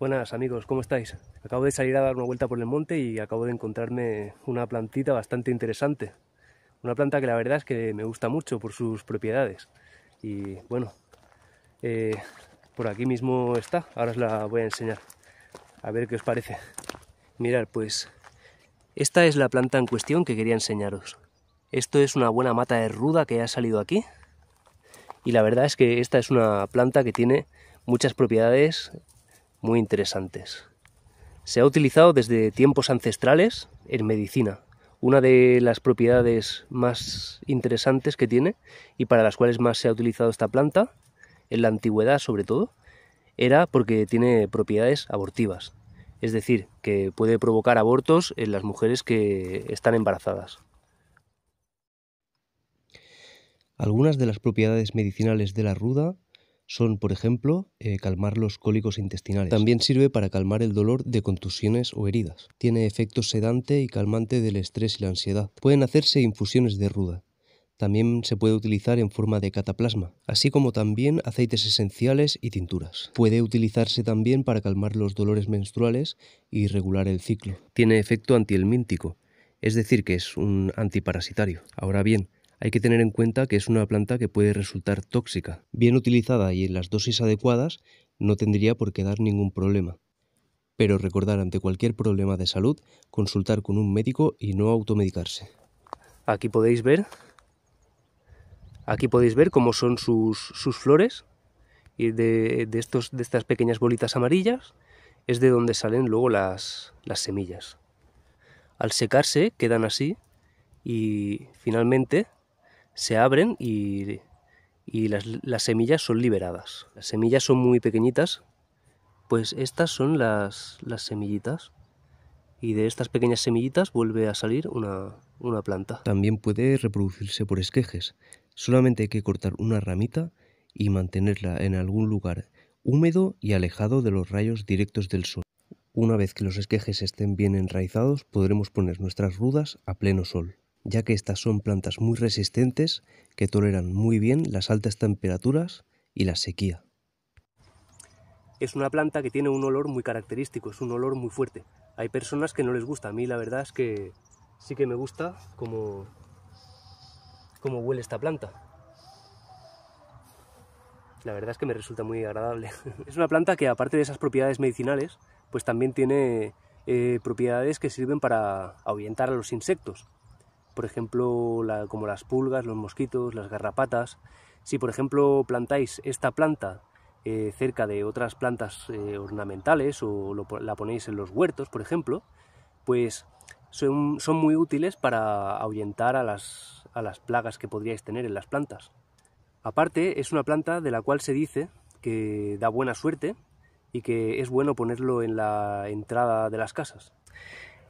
Buenas amigos, ¿cómo estáis? Acabo de salir a dar una vuelta por el monte y acabo de encontrarme una plantita bastante interesante. Una planta que la verdad es que me gusta mucho por sus propiedades. Y bueno, eh, por aquí mismo está, ahora os la voy a enseñar. A ver qué os parece. Mirad, pues esta es la planta en cuestión que quería enseñaros. Esto es una buena mata de ruda que ha salido aquí. Y la verdad es que esta es una planta que tiene muchas propiedades muy interesantes. Se ha utilizado desde tiempos ancestrales en medicina, una de las propiedades más interesantes que tiene y para las cuales más se ha utilizado esta planta, en la antigüedad sobre todo, era porque tiene propiedades abortivas, es decir, que puede provocar abortos en las mujeres que están embarazadas. Algunas de las propiedades medicinales de la ruda son, por ejemplo, eh, calmar los cólicos intestinales. También sirve para calmar el dolor de contusiones o heridas. Tiene efecto sedante y calmante del estrés y la ansiedad. Pueden hacerse infusiones de ruda. También se puede utilizar en forma de cataplasma, así como también aceites esenciales y tinturas. Puede utilizarse también para calmar los dolores menstruales y regular el ciclo. Tiene efecto antielmíntico, es decir, que es un antiparasitario. Ahora bien, hay que tener en cuenta que es una planta que puede resultar tóxica. Bien utilizada y en las dosis adecuadas, no tendría por qué dar ningún problema. Pero recordar ante cualquier problema de salud, consultar con un médico y no automedicarse. Aquí podéis ver, aquí podéis ver cómo son sus, flores y de, de, estos, estas pequeñas bolitas amarillas es de donde salen luego las semillas. Al secarse quedan así y finalmente se abren y, las, semillas son liberadas. Las semillas son muy pequeñitas, pues estas son las, semillitas. Y de estas pequeñas semillitas vuelve a salir una, una planta. También puede reproducirse por esquejes. Solamente hay que cortar una ramita y mantenerla en algún lugar húmedo y alejado de los rayos directos del sol. Una vez que los esquejes estén bien enraizados, podremos poner nuestras rudas a pleno sol ya que estas son plantas muy resistentes que toleran muy bien las altas temperaturas y la sequía. Es una planta que tiene un olor muy característico, es un olor muy fuerte. Hay personas que no les gusta, a mí la verdad es que sí que me gusta como cómo huele esta planta. La verdad es que me resulta muy agradable. Es una planta que aparte de esas propiedades medicinales, pues también tiene eh, propiedades que sirven para ahuyentar a los insectos por ejemplo, como las pulgas, los mosquitos, las garrapatas. Si, por ejemplo, plantáis esta planta eh, cerca de otras plantas eh, ornamentales o la ponéis en los huertos, por ejemplo, pues son, muy útiles para ahuyentar a las, a las plagas que podríais tener en las plantas. Aparte, es una planta de la cual se dice que da buena suerte y que es bueno ponerlo en la entrada de las casas.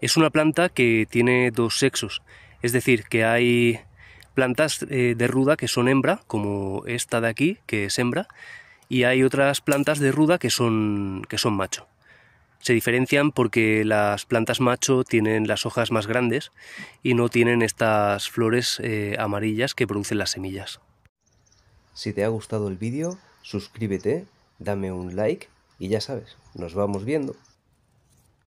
Es una planta que tiene dos sexos es decir, que hay plantas eh, de ruda que son hembra, como esta de aquí, que es hembra, y hay otras plantas de ruda que son, que son macho. Se diferencian porque las plantas macho tienen las hojas más grandes y no tienen estas flores eh, amarillas que producen las semillas. Si te ha gustado el vídeo, suscríbete, dame un like y ya sabes, nos vamos viendo.